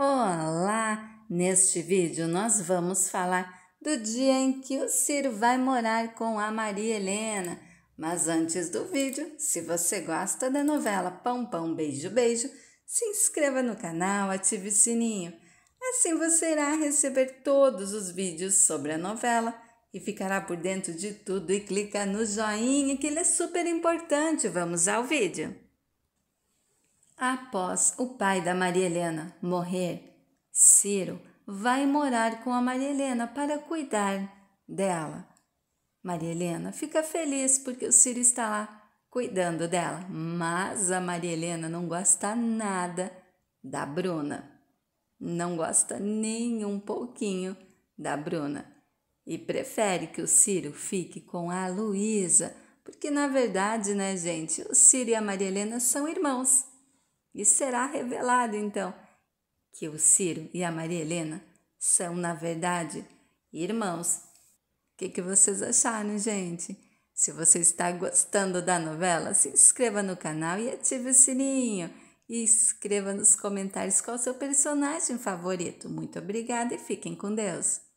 Olá! Neste vídeo nós vamos falar do dia em que o Ciro vai morar com a Maria Helena. Mas antes do vídeo, se você gosta da novela Pão Pão Beijo Beijo, se inscreva no canal, ative o sininho. Assim você irá receber todos os vídeos sobre a novela e ficará por dentro de tudo e clica no joinha que ele é super importante. Vamos ao vídeo. Após o pai da Maria Helena morrer, Ciro vai morar com a Maria Helena para cuidar dela. Maria Helena fica feliz porque o Ciro está lá cuidando dela, mas a Maria Helena não gosta nada da Bruna. Não gosta nem um pouquinho da Bruna e prefere que o Ciro fique com a Luísa, porque na verdade, né, gente, o Ciro e a Maria Helena são irmãos. E será revelado então que o Ciro e a Maria Helena são, na verdade, irmãos. O que, que vocês acharam, gente? Se você está gostando da novela, se inscreva no canal e ative o sininho. E escreva nos comentários qual o seu personagem favorito. Muito obrigada e fiquem com Deus!